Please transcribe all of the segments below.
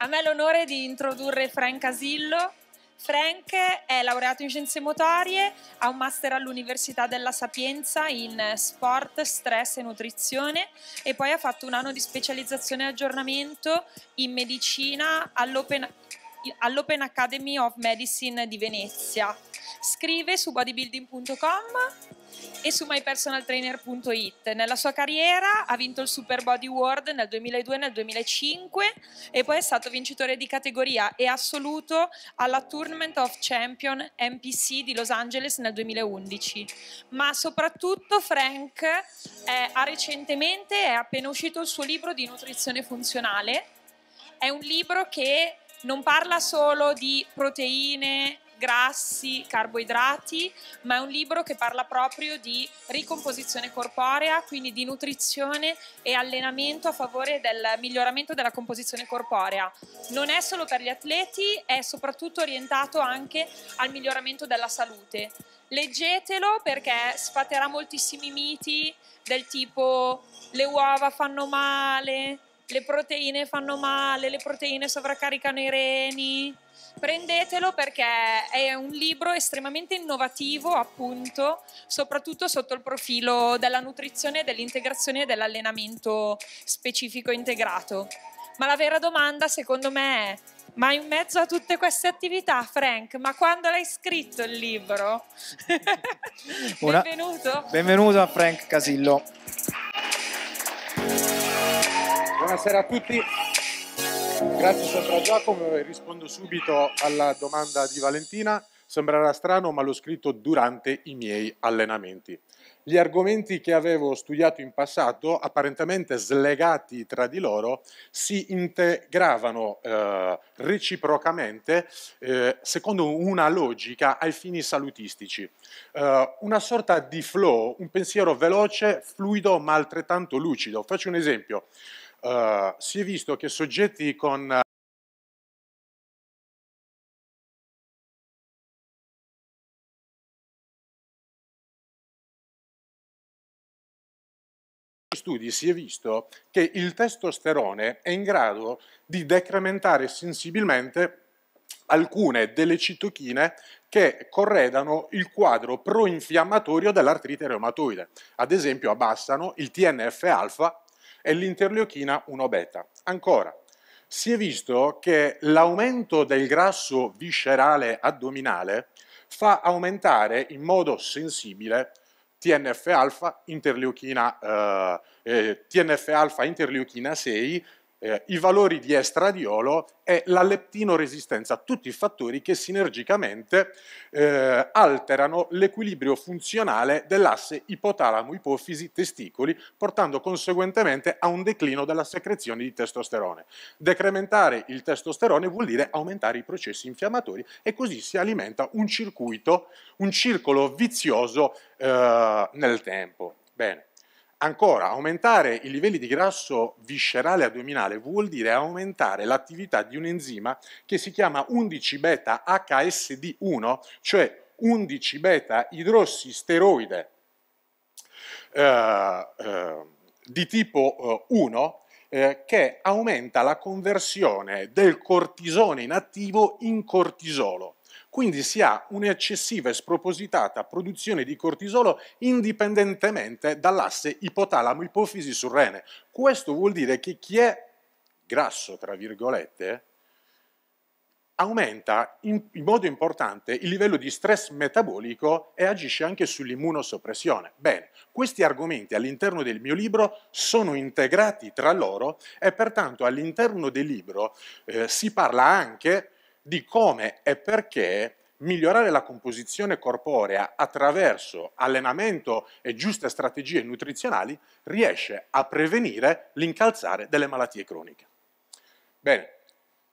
A me l'onore di introdurre Frank Asillo. Frank è laureato in scienze motorie, ha un master all'Università della Sapienza in sport, stress e nutrizione e poi ha fatto un anno di specializzazione e aggiornamento in medicina all'Open all'Open Academy of Medicine di Venezia. Scrive su bodybuilding.com e su mypersonaltrainer.it. Nella sua carriera ha vinto il Super Body Award nel 2002 e nel 2005 e poi è stato vincitore di categoria e assoluto alla Tournament of Champion NPC di Los Angeles nel 2011. Ma soprattutto Frank è, eh, ha recentemente è appena uscito il suo libro di nutrizione funzionale. È un libro che non parla solo di proteine, grassi, carboidrati, ma è un libro che parla proprio di ricomposizione corporea, quindi di nutrizione e allenamento a favore del miglioramento della composizione corporea. Non è solo per gli atleti, è soprattutto orientato anche al miglioramento della salute. Leggetelo perché sfaterà moltissimi miti del tipo le uova fanno male, le proteine fanno male, le proteine sovraccaricano i reni. Prendetelo perché è un libro estremamente innovativo, appunto, soprattutto sotto il profilo della nutrizione, dell'integrazione e dell'allenamento specifico integrato. Ma la vera domanda, secondo me, è: ma in mezzo a tutte queste attività, Frank, ma quando l'hai scritto il libro? benvenuto. Benvenuto a Frank Casillo. Buonasera a tutti. Grazie sempre a Giacomo e rispondo subito alla domanda di Valentina. Sembrerà strano, ma l'ho scritto durante i miei allenamenti. Gli argomenti che avevo studiato in passato, apparentemente slegati tra di loro, si integravano eh, reciprocamente eh, secondo una logica ai fini salutistici. Eh, una sorta di flow, un pensiero veloce, fluido ma altrettanto lucido. Faccio un esempio eh, si è visto che soggetti con eh, studi si è visto che il testosterone è in grado di decrementare sensibilmente alcune delle citochine che corredano il quadro proinfiammatorio dell'artrite reumatoide. Ad esempio abbassano il TNF-alfa e l'interleuchina 1 beta. Ancora, si è visto che l'aumento del grasso viscerale addominale fa aumentare in modo sensibile TNF alfa interleuchina, eh, eh, TNF alfa interleuchina 6 eh, i valori di estradiolo e la leptinoresistenza, tutti i fattori che sinergicamente eh, alterano l'equilibrio funzionale dell'asse ipotalamo-ipofisi-testicoli, portando conseguentemente a un declino della secrezione di testosterone. Decrementare il testosterone vuol dire aumentare i processi infiammatori e così si alimenta un circuito, un circolo vizioso eh, nel tempo. Bene. Ancora, aumentare i livelli di grasso viscerale addominale vuol dire aumentare l'attività di un enzima che si chiama 11-beta HSD1, cioè 11-beta idrossisteroide eh, eh, di tipo eh, 1 eh, che aumenta la conversione del cortisone inattivo in cortisolo quindi si ha un'eccessiva e spropositata produzione di cortisolo indipendentemente dall'asse ipotalamo-ipofisi-surrene. Questo vuol dire che chi è grasso, tra virgolette, aumenta in, modo importante il livello di stress metabolico e agisce anche sull'immunosoppressione. Bene, questi argomenti all'interno del mio libro sono integrati tra loro e pertanto all'interno del libro eh, si parla anche di come e perché migliorare la composizione corporea attraverso allenamento e giuste strategie nutrizionali riesce a prevenire l'incalzare delle malattie croniche. Bene,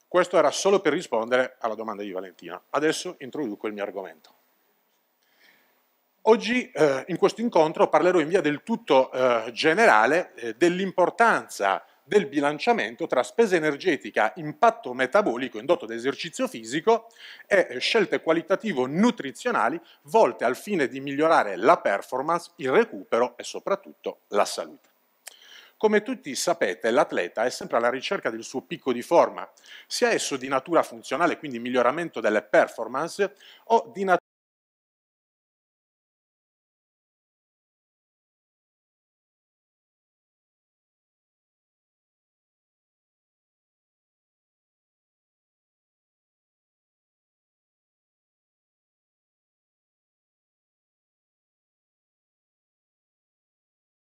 questo era solo per rispondere alla domanda di Valentina. Adesso introduco il mio argomento. Oggi eh, in questo incontro parlerò in via del tutto eh, generale eh, dell'importanza del bilanciamento tra spesa energetica, impatto metabolico indotto da esercizio fisico e eh, scelte qualitativo-nutrizionali volte al fine di migliorare la performance, il recupero e soprattutto la salute. Come tutti sapete, l'atleta è sempre alla ricerca del suo picco di forma, sia esso di natura funzionale, quindi miglioramento delle performance, o di natura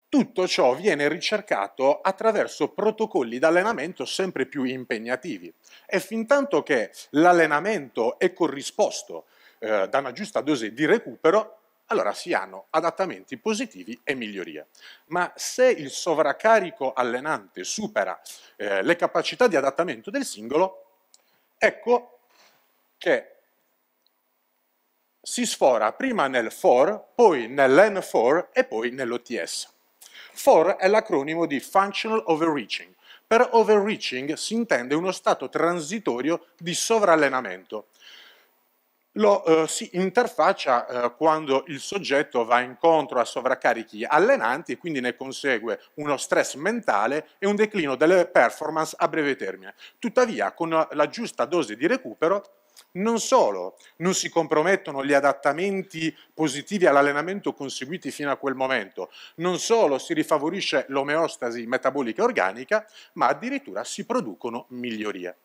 Tutto ciò viene ricercato attraverso protocolli d'allenamento sempre più impegnativi e fin tanto che l'allenamento è corrisposto eh, da una giusta dose di recupero, allora si hanno adattamenti positivi e migliorie. Ma se il sovraccarico allenante supera eh, le capacità di adattamento del singolo, ecco che si sfora prima nel for, poi nell'n4 e poi nell'OTS. For è l'acronimo di Functional Overreaching. Per overreaching si intende uno stato transitorio di sovrallenamento. Lo eh, si interfaccia eh, quando il soggetto va incontro a sovraccarichi allenanti e quindi ne consegue uno stress mentale e un declino delle performance a breve termine. Tuttavia, con la giusta dose di recupero, non solo, non si compromettono gli adattamenti positivi all'allenamento conseguiti fino a quel momento, non solo si rifavorisce l'omeostasi metabolica e organica, ma addirittura si producono migliorie.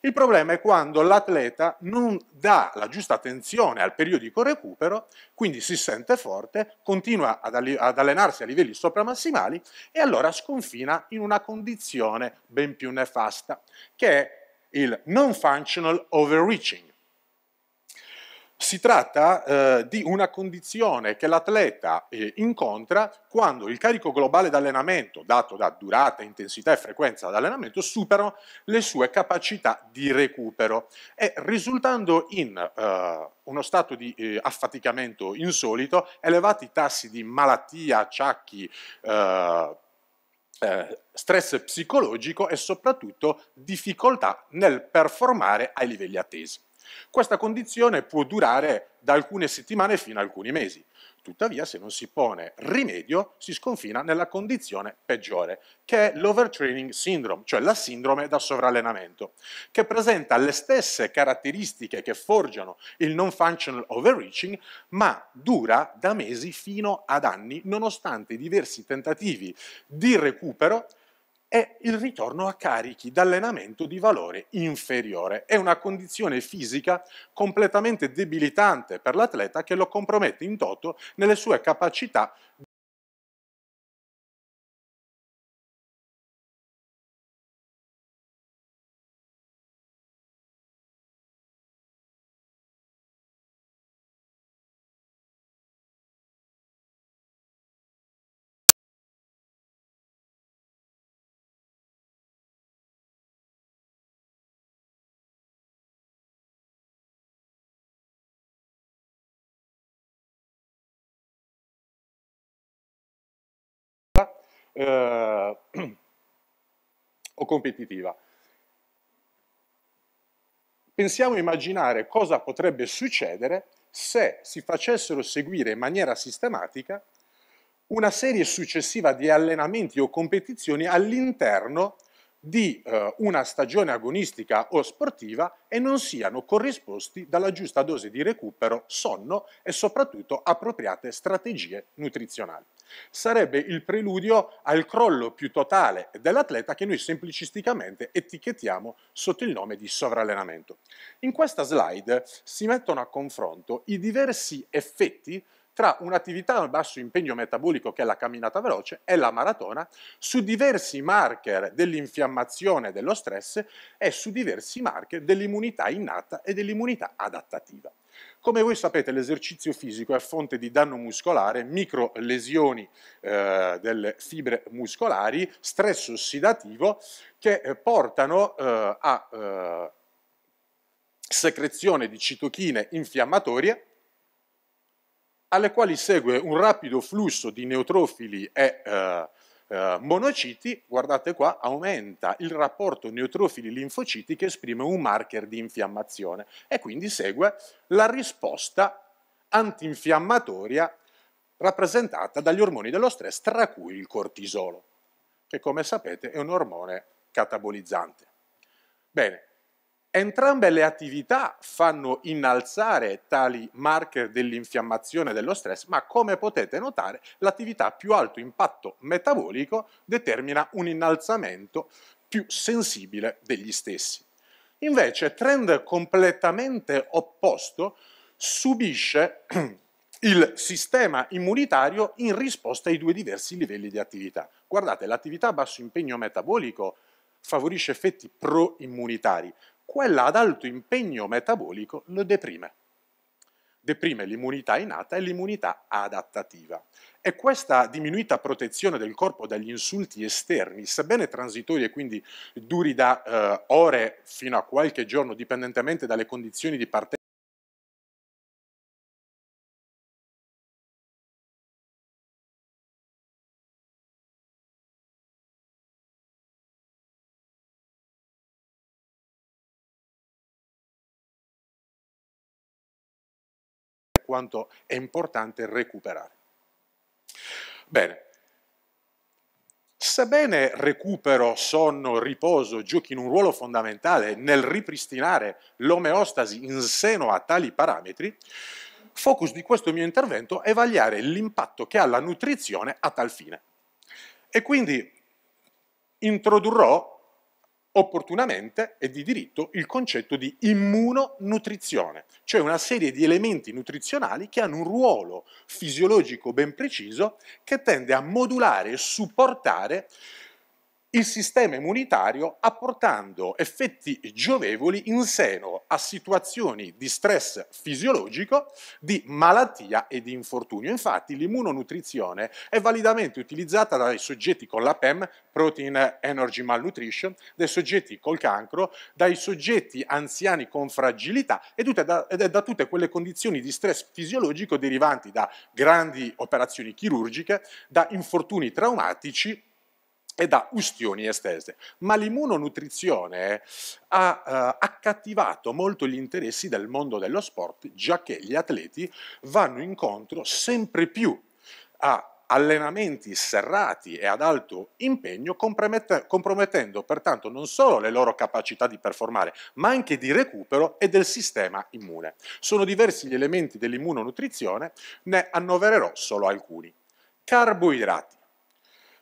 Il problema è quando l'atleta non dà la giusta attenzione al periodico recupero, quindi si sente forte, continua ad allenarsi a livelli supramassimali e allora sconfina in una condizione ben più nefasta, che è il non functional overreaching. Si tratta eh, di una condizione che l'atleta eh, incontra quando il carico globale d'allenamento, dato da durata, intensità e frequenza d'allenamento, superano le sue capacità di recupero e risultando in eh, uno stato di eh, affaticamento insolito, elevati tassi di malattia, acciacchi, eh, eh, stress psicologico e soprattutto difficoltà nel performare ai livelli attesi. Questa condizione può durare da alcune settimane fino a alcuni mesi. Tuttavia, se non si pone rimedio, si sconfina nella condizione peggiore, che è l'overtraining syndrome, cioè la sindrome da sovrallenamento, che presenta le stesse caratteristiche che forgiano il non-functional overreaching, ma dura da mesi fino ad anni, nonostante i diversi tentativi di recupero è il ritorno a carichi d'allenamento di valore inferiore. È una condizione fisica completamente debilitante per l'atleta che lo compromette in toto nelle sue capacità eh, o competitiva. Pensiamo a immaginare cosa potrebbe succedere se si facessero seguire in maniera sistematica una serie successiva di allenamenti o competizioni all'interno di di eh, una stagione agonistica o sportiva e non siano corrisposti dalla giusta dose di recupero, sonno e soprattutto appropriate strategie nutrizionali. Sarebbe il preludio al crollo più totale dell'atleta che noi semplicisticamente etichettiamo sotto il nome di sovrallenamento. In questa slide si mettono a confronto i diversi effetti tra un'attività a basso impegno metabolico che è la camminata veloce e la maratona su diversi marker dell'infiammazione e dello stress e su diversi marker dell'immunità innata e dell'immunità adattativa. Come voi sapete l'esercizio fisico è fonte di danno muscolare, micro lesioni eh, delle fibre muscolari, stress ossidativo che eh, portano eh, a eh, secrezione di citochine infiammatorie alle quali segue un rapido flusso di neutrofili e eh, eh monociti, guardate qua, aumenta il rapporto neutrofili-linfociti che esprime un marker di infiammazione e quindi segue la risposta antinfiammatoria rappresentata dagli ormoni dello stress, tra cui il cortisolo, che come sapete è un ormone catabolizzante. Bene, Entrambe le attività fanno innalzare tali marker dell'infiammazione e dello stress, ma come potete notare l'attività a più alto impatto metabolico determina un innalzamento più sensibile degli stessi. Invece, trend completamente opposto subisce il sistema immunitario in risposta ai due diversi livelli di attività. Guardate, l'attività a basso impegno metabolico favorisce effetti pro-immunitari, quella ad alto impegno metabolico lo deprime. Deprime l'immunità innata e l'immunità adattativa. E questa diminuita protezione del corpo dagli insulti esterni, sebbene transitori e quindi duri da eh, ore fino a qualche giorno, dipendentemente dalle condizioni di partenza, quanto è importante recuperare. Bene, Sebbene recupero, sonno, riposo giochino un ruolo fondamentale nel ripristinare l'omeostasi in seno a tali parametri, focus di questo mio intervento è vagliare l'impatto che ha la nutrizione a tal fine. E quindi introdurrò opportunamente e di diritto il concetto di immunonutrizione, cioè una serie di elementi nutrizionali che hanno un ruolo fisiologico ben preciso che tende a modulare e supportare il sistema immunitario apportando effetti giovevoli in seno a situazioni di stress fisiologico, di malattia e di infortunio. Infatti l'immunonutrizione è validamente utilizzata dai soggetti con la PEM, Protein Energy Malnutrition, dai soggetti col cancro, dai soggetti anziani con fragilità e da, da tutte quelle condizioni di stress fisiologico derivanti da grandi operazioni chirurgiche, da infortuni traumatici e da ustioni estese. Ma l'immunonutrizione eh, ha eh, accattivato molto gli interessi del mondo dello sport, già che gli atleti vanno incontro sempre più a allenamenti serrati e ad alto impegno, compromettendo pertanto non solo le loro capacità di performare, ma anche di recupero e del sistema immune. Sono diversi gli elementi dell'immunonutrizione, ne annovererò solo alcuni. Carboidrati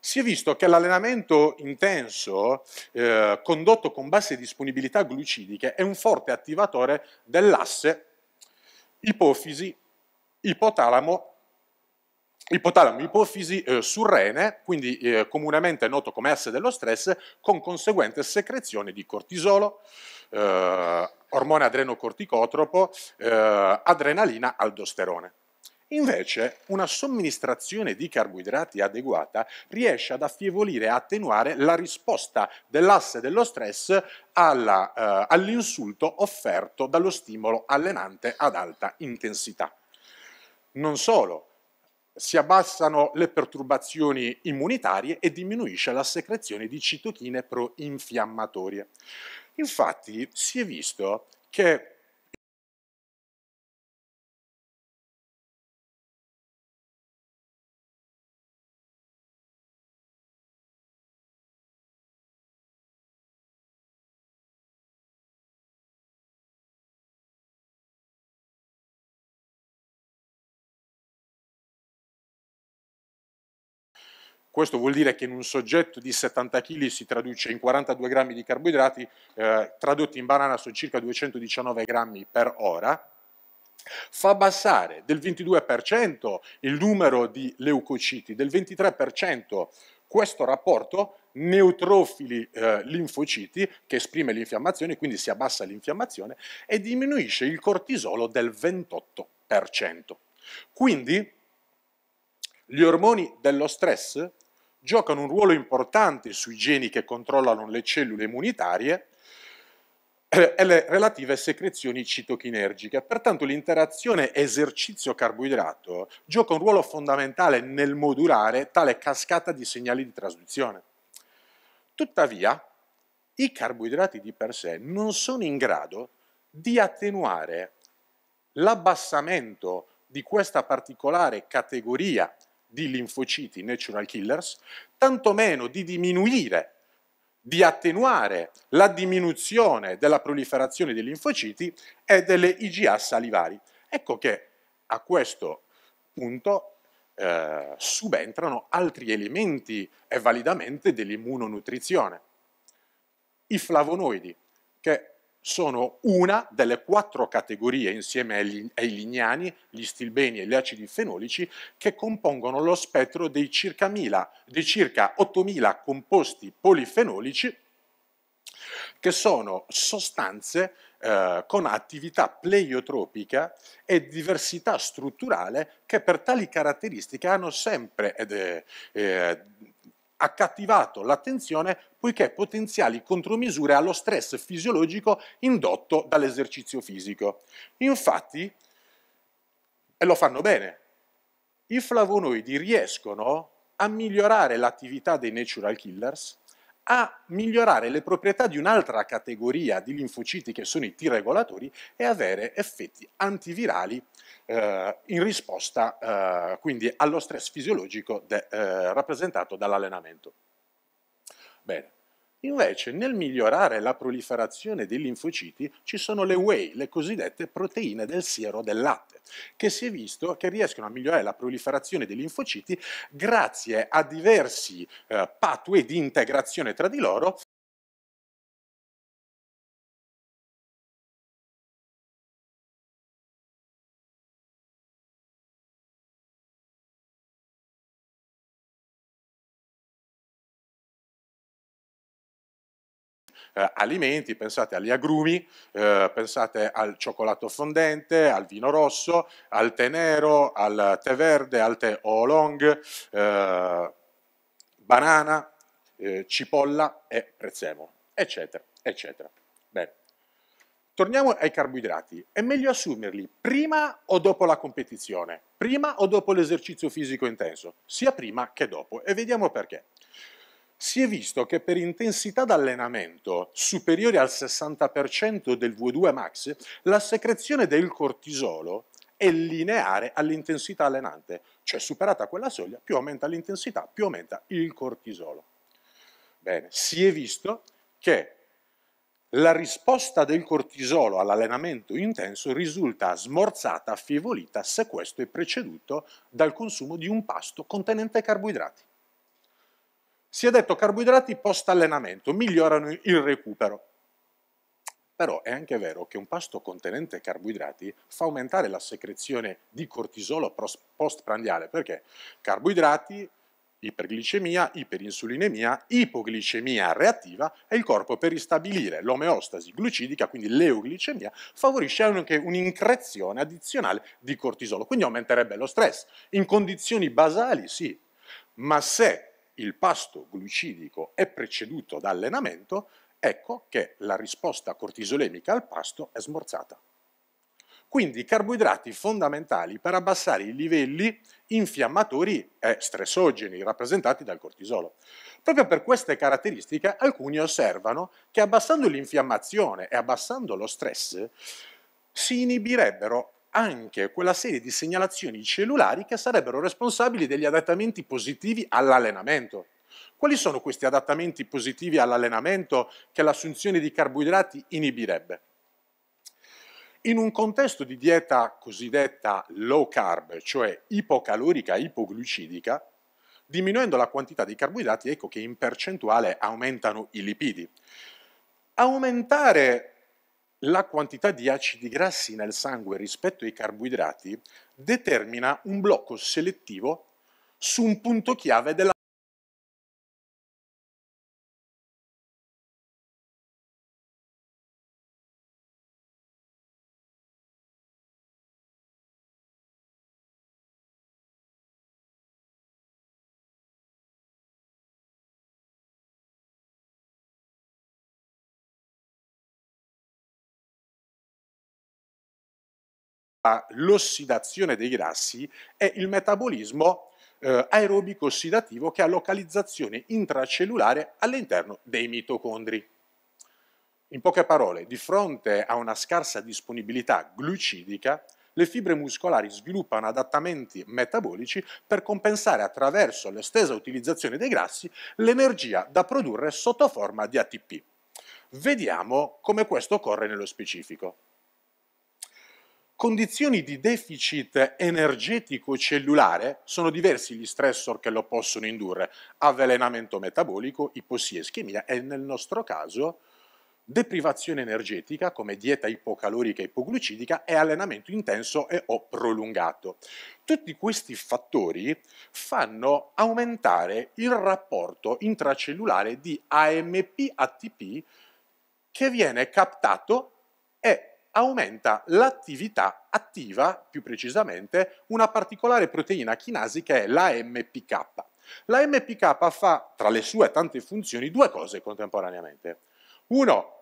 si è visto che l'allenamento intenso eh, condotto con basse disponibilità glucidiche è un forte attivatore dell'asse ipofisi, ipotalamo, ipotalamo, ipofisi eh, surrene, quindi eh, comunemente noto come asse dello stress, con conseguente secrezione di cortisolo, eh, ormone adrenocorticotropo, eh, adrenalina, aldosterone. Invece, una somministrazione di carboidrati adeguata riesce ad affievolire e attenuare la risposta dell'asse dello stress eh, all'insulto offerto dallo stimolo allenante ad alta intensità. Non solo, si abbassano le perturbazioni immunitarie e diminuisce la secrezione di citochine proinfiammatorie. Infatti si è visto che Questo vuol dire che in un soggetto di 70 kg si traduce in 42 grammi di carboidrati, eh, tradotti in banana sono circa 219 grammi per ora, fa abbassare del 22% il numero di leucociti, del 23% questo rapporto neutrofili eh, linfociti che esprime l'infiammazione, quindi si abbassa l'infiammazione e diminuisce il cortisolo del 28%. Quindi gli ormoni dello stress giocano un ruolo importante sui geni che controllano le cellule immunitarie eh, e le relative secrezioni citochinergiche. Pertanto l'interazione esercizio-carboidrato gioca un ruolo fondamentale nel modulare tale cascata di segnali di trasduzione. Tuttavia, i carboidrati di per sé non sono in grado di attenuare l'abbassamento di questa particolare categoria di linfociti natural killers, tantomeno di diminuire, di attenuare la diminuzione della proliferazione dei linfociti e delle IgA salivari. Ecco che a questo punto eh, subentrano altri elementi e validamente dell'immunonutrizione. I flavonoidi, che sono una delle quattro categorie, insieme ai, ai lignani, gli stilbeni e gli acidi fenolici, che compongono lo spettro dei circa, mila, dei circa 8.000 composti polifenolici, che sono sostanze eh, con attività pleiotropica e diversità strutturale che per tali caratteristiche hanno sempre eh, eh, ha cattivato l'attenzione poiché potenziali contromisure allo stress fisiologico indotto dall'esercizio fisico. Infatti, e lo fanno bene, i flavonoidi riescono a migliorare l'attività dei natural killers, a migliorare le proprietà di un'altra categoria di linfociti che sono i T regolatori e avere effetti antivirali eh, in risposta eh, quindi allo stress fisiologico de, eh, rappresentato dall'allenamento. Bene. Invece nel migliorare la proliferazione dei linfociti ci sono le whey, le cosiddette proteine del siero del latte, che si è visto che riescono a migliorare la proliferazione dei linfociti grazie a diversi eh, pathway di integrazione tra di loro eh, alimenti, pensate agli agrumi, eh, pensate al cioccolato fondente, al vino rosso, al tè nero, al tè verde, al tè oolong, eh, banana, eh, cipolla e prezzemolo, eccetera, eccetera. Bene. Torniamo ai carboidrati. È meglio assumerli prima o dopo la competizione? Prima o dopo l'esercizio fisico intenso? Sia prima che dopo. E vediamo perché si è visto che per intensità d'allenamento superiore al 60% del V2 max, la secrezione del cortisolo è lineare all'intensità allenante, cioè superata quella soglia, più aumenta l'intensità, più aumenta il cortisolo. Bene, si è visto che la risposta del cortisolo all'allenamento intenso risulta smorzata, affievolita, se questo è preceduto dal consumo di un pasto contenente carboidrati. Si è detto che carboidrati post allenamento migliorano il recupero. Però è anche vero che un pasto contenente carboidrati fa aumentare la secrezione di cortisolo postprandiale, perché carboidrati, iperglicemia, iperinsulinemia, ipoglicemia reattiva e il corpo per ristabilire l'omeostasi glucidica, quindi l'euglicemia, favorisce anche un'increzione addizionale di cortisolo, quindi aumenterebbe lo stress. In condizioni basali sì, ma se il pasto glucidico è preceduto da allenamento, ecco che la risposta cortisolemica al pasto è smorzata. Quindi carboidrati fondamentali per abbassare i livelli infiammatori e stressogeni rappresentati dal cortisolo. Proprio per queste caratteristiche alcuni osservano che abbassando l'infiammazione e abbassando lo stress si inibirebbero anche quella serie di segnalazioni cellulari che sarebbero responsabili degli adattamenti positivi all'allenamento. Quali sono questi adattamenti positivi all'allenamento che l'assunzione di carboidrati inibirebbe? In un contesto di dieta cosiddetta low carb, cioè ipocalorica, ipoglucidica, diminuendo la quantità di carboidrati, ecco che in percentuale aumentano i lipidi. Aumentare la quantità di acidi grassi nel sangue rispetto ai carboidrati determina un blocco selettivo su un punto chiave della l'ossidazione dei grassi è il metabolismo eh, aerobico ossidativo che ha localizzazione intracellulare all'interno dei mitocondri. In poche parole, di fronte a una scarsa disponibilità glucidica, le fibre muscolari sviluppano adattamenti metabolici per compensare attraverso l'estesa utilizzazione dei grassi l'energia da produrre sotto forma di ATP. Vediamo come questo occorre nello specifico condizioni di deficit energetico cellulare sono diversi gli stressor che lo possono indurre, avvelenamento metabolico, ipossia ischemia e nel nostro caso deprivazione energetica come dieta ipocalorica e ipoglucidica e allenamento intenso e o prolungato. Tutti questi fattori fanno aumentare il rapporto intracellulare di AMP-ATP che viene captato e aumenta l'attività attiva, più precisamente, una particolare proteina chinasi che è la MPK. La MPK fa, tra le sue tante funzioni, due cose contemporaneamente. Uno,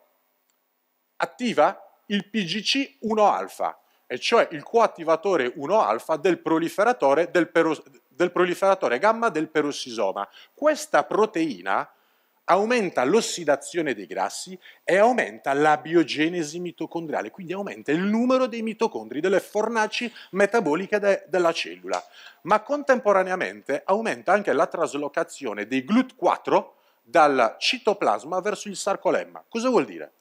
attiva il PGC1-alfa, e cioè il coattivatore 1-alfa del, del, del proliferatore gamma del perossisoma. Questa proteina aumenta l'ossidazione dei grassi e aumenta la biogenesi mitocondriale, quindi aumenta il numero dei mitocondri, delle fornaci metaboliche de della cellula, ma contemporaneamente aumenta anche la traslocazione dei GLUT4 dal citoplasma verso il sarcolemma. Cosa vuol dire?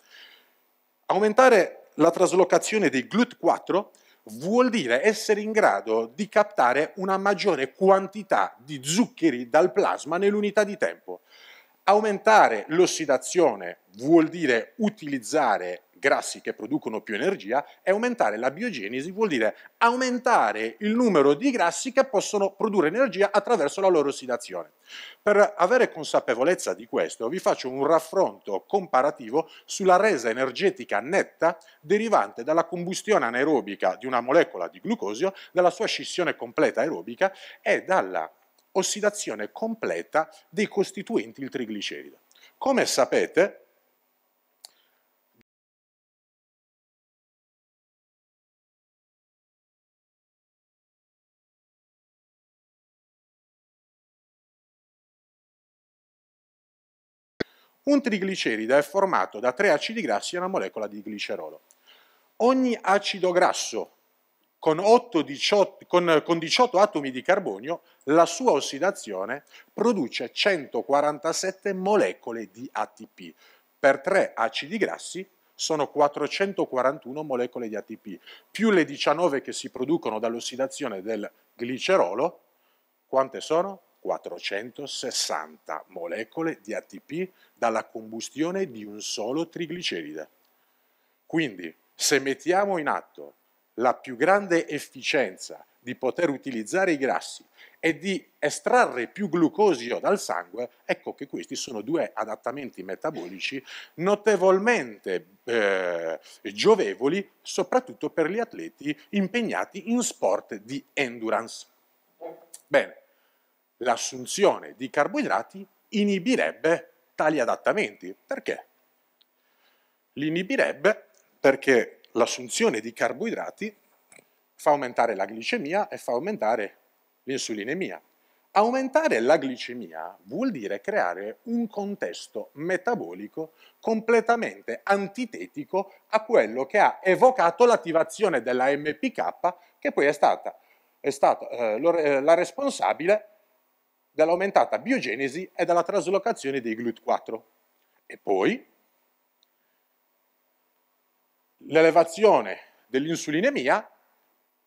Aumentare la traslocazione dei GLUT4 vuol dire essere in grado di captare una maggiore quantità di zuccheri dal plasma nell'unità di tempo. Aumentare l'ossidazione vuol dire utilizzare grassi che producono più energia e aumentare la biogenesi vuol dire aumentare il numero di grassi che possono produrre energia attraverso la loro ossidazione. Per avere consapevolezza di questo vi faccio un raffronto comparativo sulla resa energetica netta derivante dalla combustione anaerobica di una molecola di glucosio, dalla sua scissione completa aerobica e dalla ossidazione completa dei costituenti il trigliceride. Come sapete, Un trigliceride è formato da tre acidi grassi e una molecola di glicerolo. Ogni acido grasso con, 8, 18, con, con 18 atomi di carbonio, la sua ossidazione produce 147 molecole di ATP. Per 3 acidi grassi sono 441 molecole di ATP, più le 19 che si producono dall'ossidazione del glicerolo, quante sono? 460 molecole di ATP dalla combustione di un solo trigliceride. Quindi, se mettiamo in atto la più grande efficienza di poter utilizzare i grassi e di estrarre più glucosio dal sangue, ecco che questi sono due adattamenti metabolici notevolmente eh, giovevoli, soprattutto per gli atleti impegnati in sport di endurance. Bene, l'assunzione di carboidrati inibirebbe tali adattamenti. Perché? L'inibirebbe perché l'assunzione di carboidrati fa aumentare la glicemia e fa aumentare l'insulinemia. Aumentare la glicemia vuol dire creare un contesto metabolico completamente antitetico a quello che ha evocato l'attivazione della MPK, che poi è stata, è stata eh, la responsabile dell'aumentata biogenesi e della traslocazione dei GLUT4. E poi l'elevazione dell'insulinemia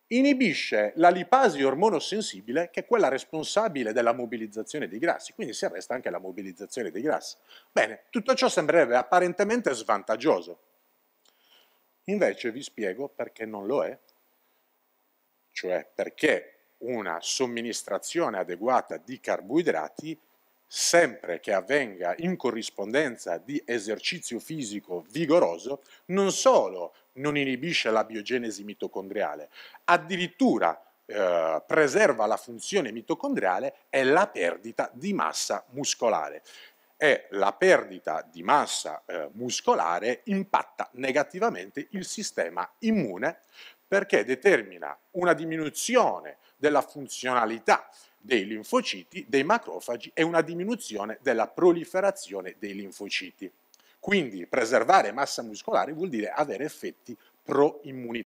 inibisce la lipasi ormonosensibile che è quella responsabile della mobilizzazione dei grassi, quindi si arresta anche la mobilizzazione dei grassi. Bene, tutto ciò sembrerebbe apparentemente svantaggioso. Invece vi spiego perché non lo è, cioè perché una somministrazione adeguata di carboidrati sempre che avvenga in corrispondenza di esercizio fisico vigoroso, non solo non inibisce la biogenesi mitocondriale, addirittura eh, preserva la funzione mitocondriale e la perdita di massa muscolare. E la perdita di massa eh, muscolare impatta negativamente il sistema immune perché determina una diminuzione della funzionalità dei linfociti, dei macrofagi e una diminuzione della proliferazione dei linfociti. Quindi preservare massa muscolare vuol dire avere effetti proimmunitari.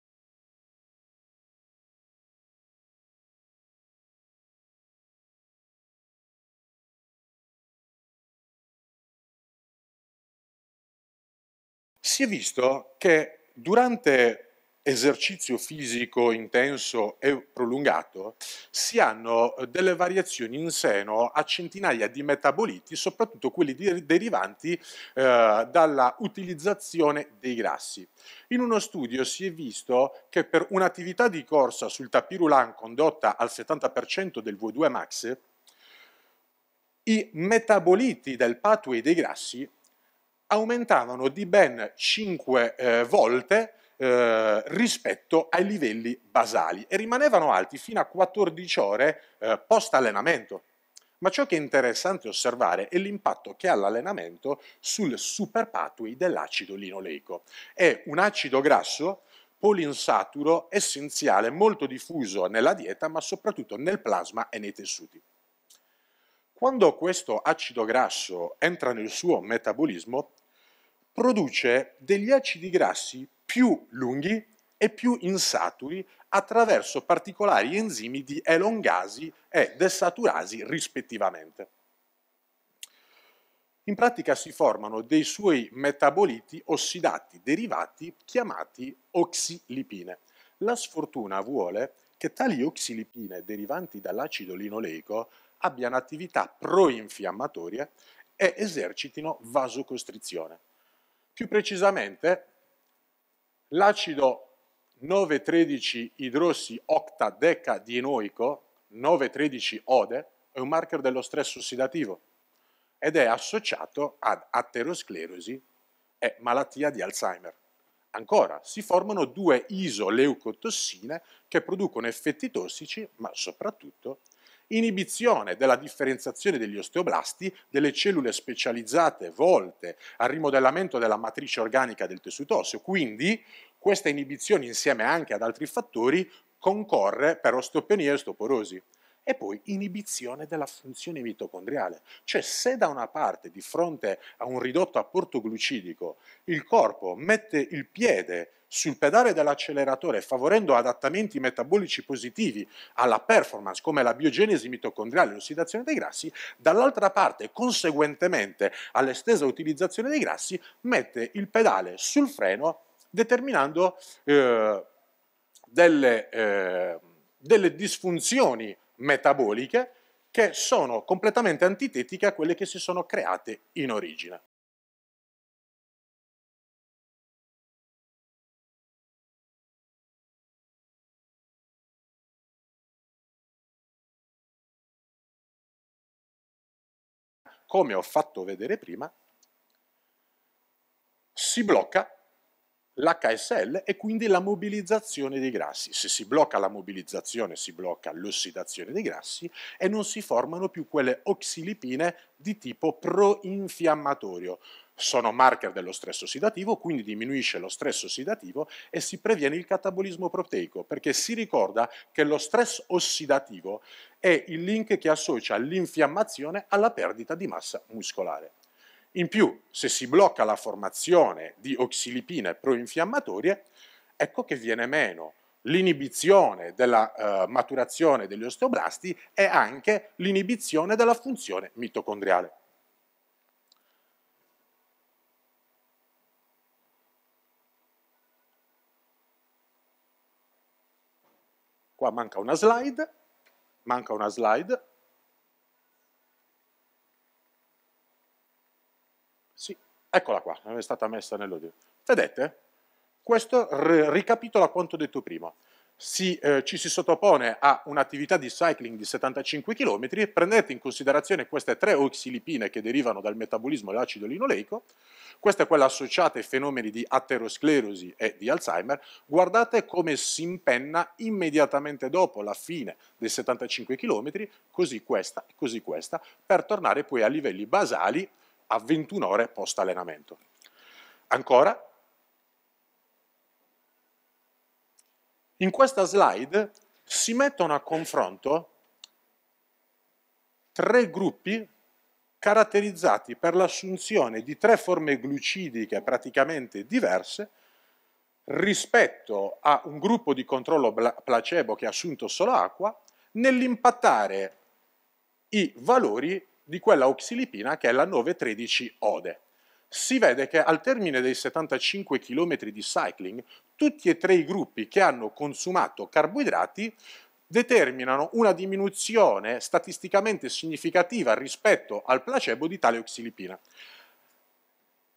Si è visto che durante esercizio fisico intenso e prolungato, si hanno eh, delle variazioni in seno a centinaia di metaboliti, soprattutto quelli derivanti eh, dalla utilizzazione dei grassi. In uno studio si è visto che per un'attività di corsa sul tapirulan condotta al 70% del V2 max, i metaboliti del pathway dei grassi aumentavano di ben 5 eh, volte eh, rispetto ai livelli basali e rimanevano alti fino a 14 ore eh, post allenamento. Ma ciò che è interessante osservare è l'impatto che ha l'allenamento sul super pathway dell'acido linoleico. È un acido grasso polinsaturo essenziale molto diffuso nella dieta ma soprattutto nel plasma e nei tessuti. Quando questo acido grasso entra nel suo metabolismo produce degli acidi grassi più lunghi e più insaturi attraverso particolari enzimi di elongasi e desaturasi rispettivamente. In pratica si formano dei suoi metaboliti ossidati derivati chiamati oxilipine. La sfortuna vuole che tali oxilipine derivanti dall'acido linoleico abbiano attività proinfiammatoria e esercitino vasocostrizione. Più precisamente, l'acido 9,13 idrossi octadecadienoico, 9,13 ode, è un marker dello stress ossidativo ed è associato ad aterosclerosi e malattia di Alzheimer. Ancora, si formano due isoleucotossine che producono effetti tossici, ma soprattutto inibizione della differenziazione degli osteoblasti, delle cellule specializzate volte al rimodellamento della matrice organica del tessuto osseo, quindi questa inibizione insieme anche ad altri fattori concorre per osteopenia e osteoporosi e poi inibizione della funzione mitocondriale. Cioè se da una parte di fronte a un ridotto apporto glucidico il corpo mette il piede sul pedale dell'acceleratore favorendo adattamenti metabolici positivi alla performance come la biogenesi mitocondriale e l'ossidazione dei grassi, dall'altra parte conseguentemente all'estesa utilizzazione dei grassi mette il pedale sul freno determinando eh, delle, eh, delle disfunzioni metaboliche che sono completamente antitetiche a quelle che si sono create in origine. Come ho fatto vedere prima, si blocca l'HSL e quindi la mobilizzazione dei grassi. Se si blocca la mobilizzazione si blocca l'ossidazione dei grassi e non si formano più quelle oxilipine di tipo proinfiammatorio. Sono marker dello stress ossidativo, quindi diminuisce lo stress ossidativo e si previene il catabolismo proteico, perché si ricorda che lo stress ossidativo è il link che associa l'infiammazione alla perdita di massa muscolare. In più, se si blocca la formazione di oxilipine proinfiammatorie, ecco che viene meno l'inibizione della eh, maturazione degli osteoblasti e anche l'inibizione della funzione mitocondriale. Qua manca una slide, manca una slide, Eccola qua, è stata messa nell'audio. Vedete? Questo ricapitola quanto detto prima. Si, eh, ci si sottopone a un'attività di cycling di 75 km, prendete in considerazione queste tre oxilipine che derivano dal metabolismo dell'acido linoleico, questa è quella associata ai fenomeni di aterosclerosi e di Alzheimer, guardate come si impenna immediatamente dopo la fine dei 75 km, così questa e così questa, per tornare poi a livelli basali a 21 ore post allenamento. Ancora, in questa slide si mettono a confronto tre gruppi caratterizzati per l'assunzione di tre forme glucidiche praticamente diverse rispetto a un gruppo di controllo placebo che ha assunto solo acqua nell'impattare i valori di quella oxilipina che è la 913-ODE. Si vede che al termine dei 75 km di cycling, tutti e tre i gruppi che hanno consumato carboidrati determinano una diminuzione statisticamente significativa rispetto al placebo di tale oxilipina.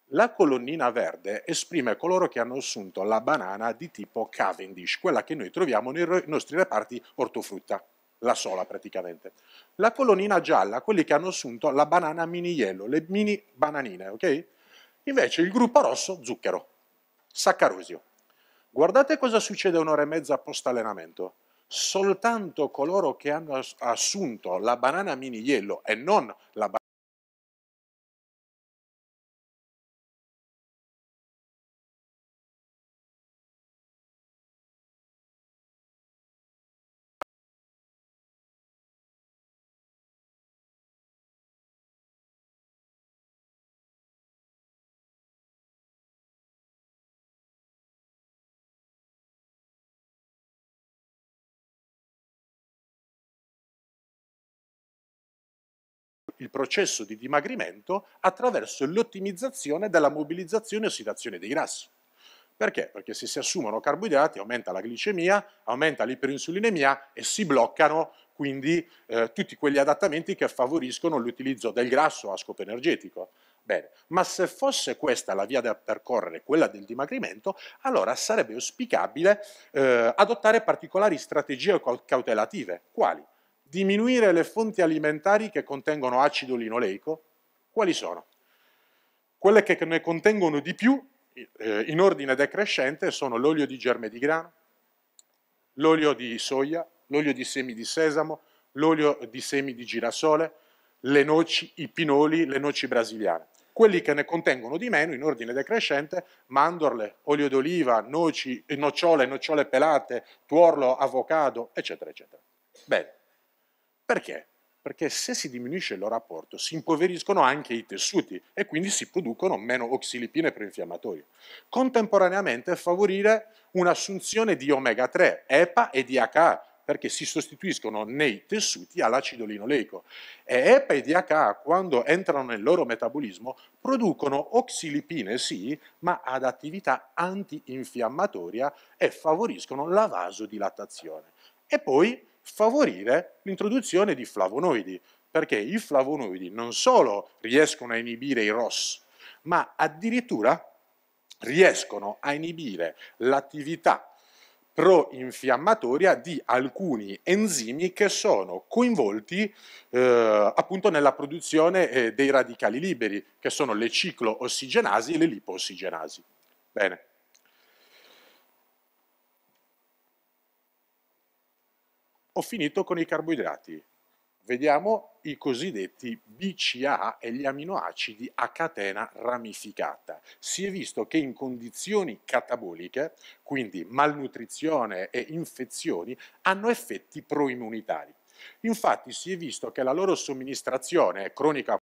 La colonnina verde esprime coloro che hanno assunto la banana di tipo Cavendish, quella che noi troviamo nei nostri reparti ortofrutta la sola praticamente. La colonnina gialla, quelli che hanno assunto la banana mini yellow, le mini bananine, ok? Invece il gruppo rosso, zucchero, saccarosio. Guardate cosa succede un'ora e mezza post allenamento. Soltanto coloro che hanno assunto la banana mini yellow e non la banana processo di dimagrimento attraverso l'ottimizzazione della mobilizzazione e ossidazione dei grassi. Perché? Perché se si assumono carboidrati aumenta la glicemia, aumenta l'iperinsulinemia e si bloccano quindi eh, tutti quegli adattamenti che favoriscono l'utilizzo del grasso a scopo energetico. Bene, ma se fosse questa la via da percorrere, quella del dimagrimento, allora sarebbe auspicabile eh, adottare particolari strategie cautelative. Quali? diminuire le fonti alimentari che contengono acido linoleico, quali sono? Quelle che ne contengono di più, eh, in ordine decrescente, sono l'olio di germe di grano, l'olio di soia, l'olio di semi di sesamo, l'olio di semi di girasole, le noci, i pinoli, le noci brasiliane. Quelli che ne contengono di meno, in ordine decrescente, mandorle, olio d'oliva, noci, eh, nocciole, nocciole pelate, tuorlo, avocado, eccetera, eccetera. Bene. Perché? Perché se si diminuisce il loro rapporto si impoveriscono anche i tessuti e quindi si producono meno oxilipine preinfiammatorie. Contemporaneamente favorire un'assunzione di omega 3, EPA e DHA, perché si sostituiscono nei tessuti all'acido linoleico. E EPA e DHA, quando entrano nel loro metabolismo, producono oxilipine sì, ma ad attività antinfiammatoria e favoriscono la vasodilatazione. E poi favorire l'introduzione di flavonoidi, perché i flavonoidi non solo riescono a inibire i ROS, ma addirittura riescono a inibire l'attività pro-infiammatoria di alcuni enzimi che sono coinvolti eh, appunto nella produzione eh, dei radicali liberi, che sono le cicloossigenasi e le lipoossigenasi. Bene. Ho finito con i carboidrati. Vediamo i cosiddetti BCA e gli aminoacidi a catena ramificata. Si è visto che in condizioni cataboliche, quindi malnutrizione e infezioni, hanno effetti proimmunitari. Infatti si è visto che la loro somministrazione cronica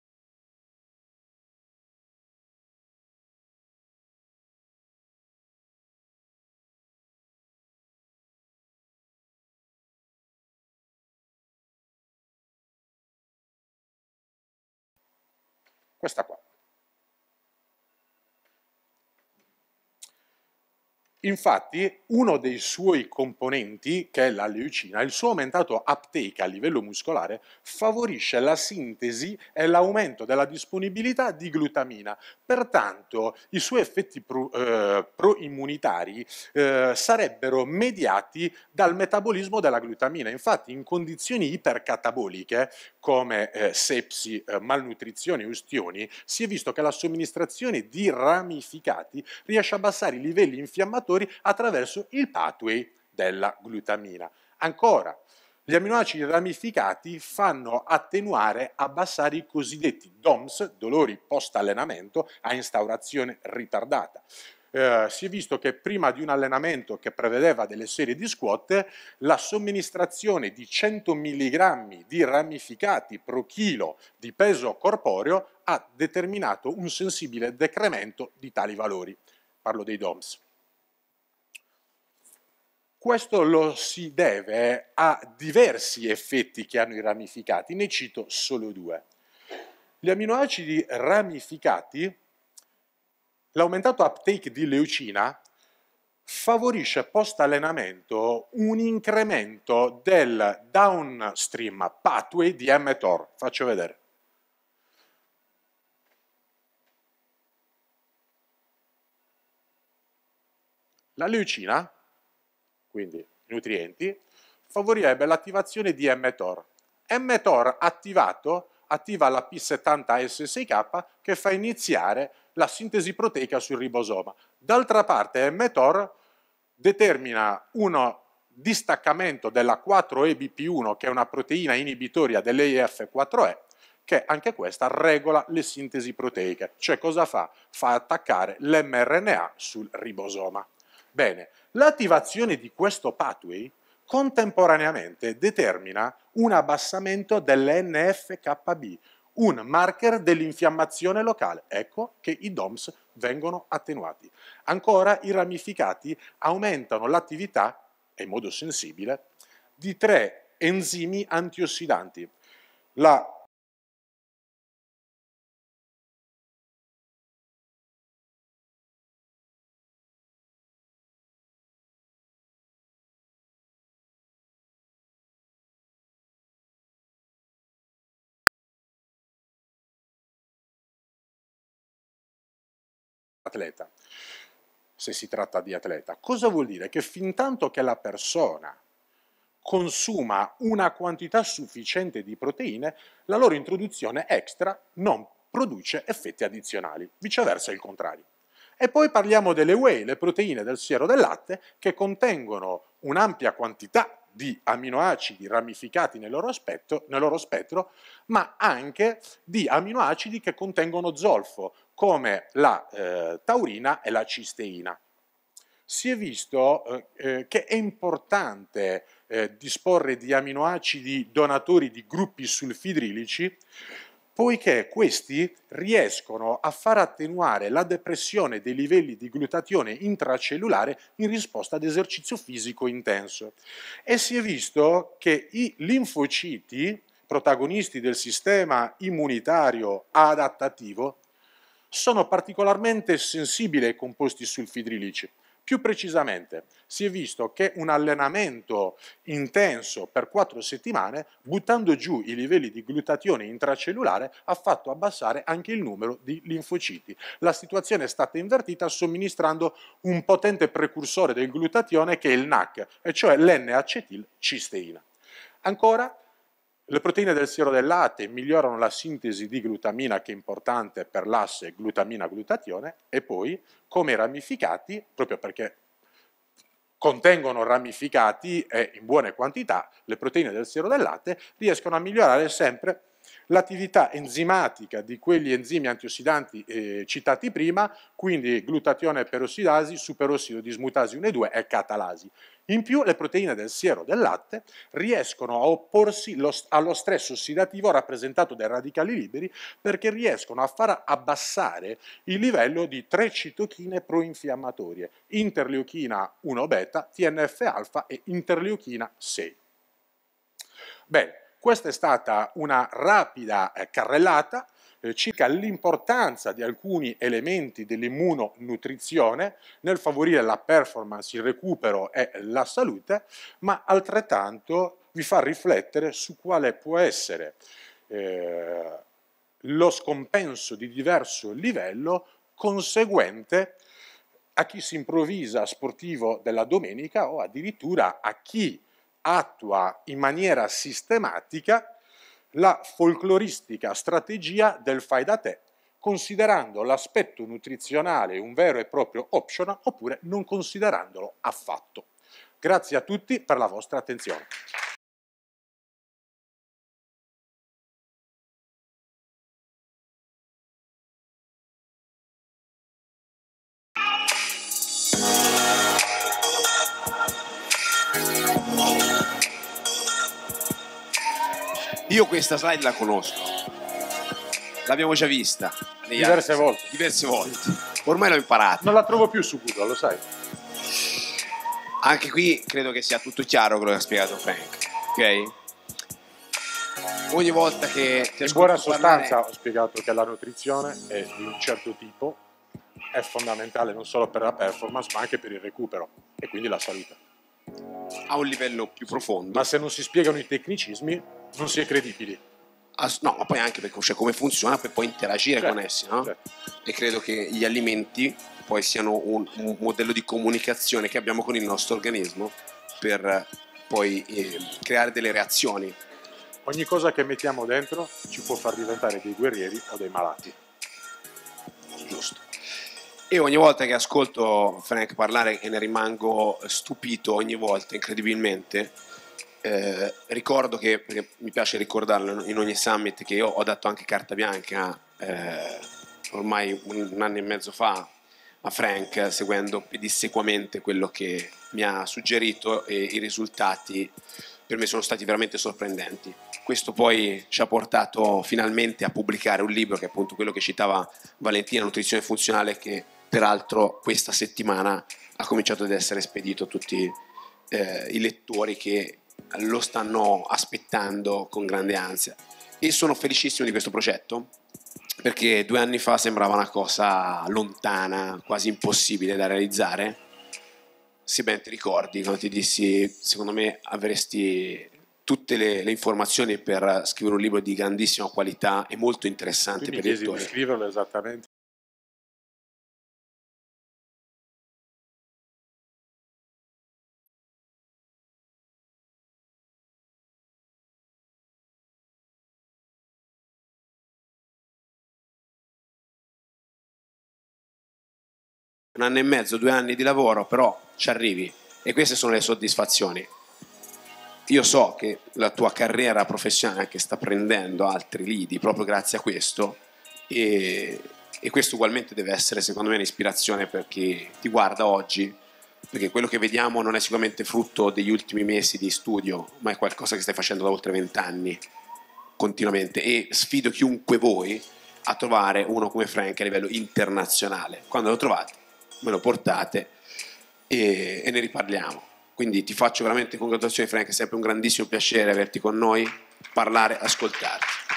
questa qua. Infatti, uno dei suoi componenti, che è la leucina, il suo aumentato uptake a livello muscolare favorisce la sintesi e l'aumento della disponibilità di glutamina. Pertanto, i suoi effetti eh, proimmunitari eh, eh, sarebbero mediati dal metabolismo della glutamina. Infatti, in condizioni ipercataboliche, come eh, sepsi, eh, malnutrizione e ustioni, si è visto che la somministrazione di ramificati riesce a abbassare i livelli infiammatori fattori attraverso il pathway della glutamina. Ancora, gli aminoacidi ramificati fanno attenuare, abbassare i cosiddetti DOMS, dolori post-allenamento a instaurazione ritardata. Eh, si è visto che prima di un allenamento che prevedeva delle serie di squat, la somministrazione di 100 mg di ramificati pro chilo di peso corporeo ha determinato un sensibile decremento di tali valori. Parlo dei DOMS. Questo lo si deve eh, a diversi effetti che hanno i ramificati, ne cito solo due. Gli aminoacidi ramificati, l'aumentato uptake di leucina favorisce post allenamento un incremento del downstream pathway di mTOR. Faccio vedere. La leucina quindi nutrienti, favorirebbe l'attivazione di mTOR. mTOR attivato attiva la P70S6K che fa iniziare la sintesi proteica sul ribosoma. D'altra parte mTOR determina uno distaccamento della 4EBP1 che è una proteina inibitoria dell'EF4E che anche questa regola le sintesi proteiche, cioè cosa fa? Fa attaccare l'mRNA sul ribosoma. Bene, L'attivazione di questo pathway contemporaneamente determina un abbassamento dell'NFKB, un marker dell'infiammazione locale. Ecco che i DOMS vengono attenuati. Ancora, i ramificati aumentano l'attività, in modo sensibile, di tre enzimi antiossidanti, la atleta, se si tratta di atleta. Cosa vuol dire? Che fin tanto che la persona consuma una quantità sufficiente di proteine, la loro introduzione extra non produce effetti addizionali, viceversa il contrario. E poi parliamo delle whey, le proteine del siero del latte, che contengono un'ampia quantità di aminoacidi ramificati nel loro, aspetto, nel loro spettro, ma anche di aminoacidi che contengono zolfo, come la eh, taurina e la cisteina. Si è visto eh, eh che è importante eh, disporre di aminoacidi donatori di gruppi sulfidrilici poiché questi riescono a far attenuare la depressione dei livelli di glutatione intracellulare in risposta ad esercizio fisico intenso. E si è visto che i linfociti, protagonisti del sistema immunitario adattativo, sono particolarmente sensibili ai composti sulfidrilici più precisamente, si è visto che un allenamento intenso per quattro settimane, buttando giù i livelli di glutatione intracellulare, ha fatto abbassare anche il numero di linfociti. La situazione è stata invertita somministrando un potente precursore del glutatione che è il NAC, e cioè l'N-acetilcisteina. Ancora, le proteine del siero del latte migliorano la sintesi di glutamina che è importante per l'asse glutamina-glutatione e poi come i ramificati, proprio perché contengono ramificati e in buone quantità le proteine del siero del latte, riescono a migliorare sempre l'attività enzimatica di quegli enzimi antiossidanti eh, citati prima, quindi glutatione perossidasi, superossido dismutasi 1 e 2 e catalasi. In più le proteine del siero del latte riescono a opporsi allo stress ossidativo rappresentato dai radicali liberi perché riescono a far abbassare il livello di tre citochine proinfiammatorie, interleuchina 1 beta, TNF alfa e interleuchina 6. Bene, questa è stata una rapida eh, carrellata eh, circa l'importanza di alcuni elementi dell'immunonutrizione nel favorire la performance, il recupero e la salute, ma altrettanto vi fa riflettere su quale può essere eh, lo scompenso di diverso livello conseguente a chi si improvvisa sportivo della domenica o addirittura a chi attua in maniera sistematica la folcloristica strategia del fai da te, considerando l'aspetto nutrizionale un vero e proprio optional oppure non considerandolo affatto. Grazie a tutti per la vostra attenzione. Io questa slide la conosco, l'abbiamo già vista. Diverse anni. volte. Diverse volte. Ormai l'ho imparata. Non la trovo più su Google, lo sai. Anche qui credo che sia tutto chiaro quello che ha spiegato Frank, ok? Ogni volta che... Ti In buona sostanza parlare... ho spiegato che la nutrizione è di un certo tipo, è fondamentale non solo per la performance ma anche per il recupero e quindi la salute. A un livello più profondo. Ma se non si spiegano i tecnicismi, non si è credibili. As- ah, no, ma poi anche perché cioè, come funziona per poi interagire certo, con essi, no? certo. E credo che gli alimenti poi siano un, un, modello di comunicazione che abbiamo con il nostro organismo per poi eh, creare delle reazioni. Ogni cosa che mettiamo dentro ci può far diventare dei guerrieri o dei malati. Giusto. E ogni volta che ascolto Frank parlare e ne rimango stupito ogni volta incredibilmente, eh, ricordo che, mi piace ricordarlo in ogni summit, che io ho dato anche carta bianca eh, ormai un anno e mezzo fa a Frank, seguendo pedissequamente quello che mi ha suggerito e i risultati per me sono stati veramente sorprendenti. Questo poi ci ha portato finalmente a pubblicare un libro che è appunto quello che citava Valentina, Nutrizione Funzionale, che peraltro questa settimana ha cominciato ad essere spedito a tutti eh, i lettori che, lo stanno aspettando con grande ansia e sono felicissimo di questo progetto perché due anni fa sembrava una cosa lontana, quasi impossibile da realizzare. Se ben ti ricordi, quando ti dissi, secondo me avresti tutte le, le, informazioni per scrivere un libro di grandissima qualità e molto interessante Quindi per il lettore. di scriverlo esattamente un anno e mezzo, due anni di lavoro, però ci arrivi e queste sono le soddisfazioni. Io so che la tua carriera professionale anche sta prendendo altri lidi proprio grazie a questo e, e questo ugualmente deve essere secondo me un'ispirazione per chi ti guarda oggi perché quello che vediamo non è sicuramente frutto degli ultimi mesi di studio, ma è qualcosa che stai facendo da oltre vent'anni continuamente e sfido chiunque voi a trovare uno come Frank a livello internazionale. Quando lo trovate me lo portate e, e ne riparliamo. Quindi ti faccio veramente congratulazioni Frank, è sempre un grandissimo piacere averti con noi, parlare, ascoltarti.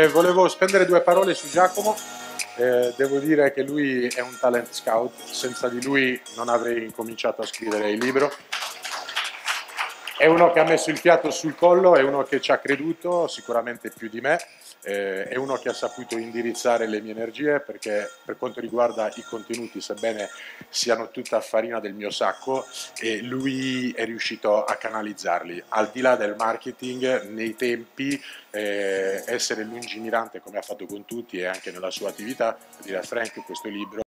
Eh, volevo spendere due parole su Giacomo. Eh, devo dire che lui è un talent scout, senza di lui non avrei cominciato a scrivere il libro. È uno che ha messo il fiato sul collo, è uno che ci ha creduto, sicuramente più di me, eh, è uno che ha saputo indirizzare le mie energie perché per quanto riguarda i contenuti, sebbene siano tutta farina del mio sacco, eh, lui è riuscito a canalizzarli. Al di là del marketing, nei tempi, eh, essere lungimirante come ha fatto con tutti e anche nella sua attività, dire a Frank questo libro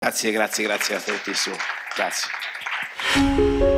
Grazie, grazie, grazie a tutti. Su. Grazie. you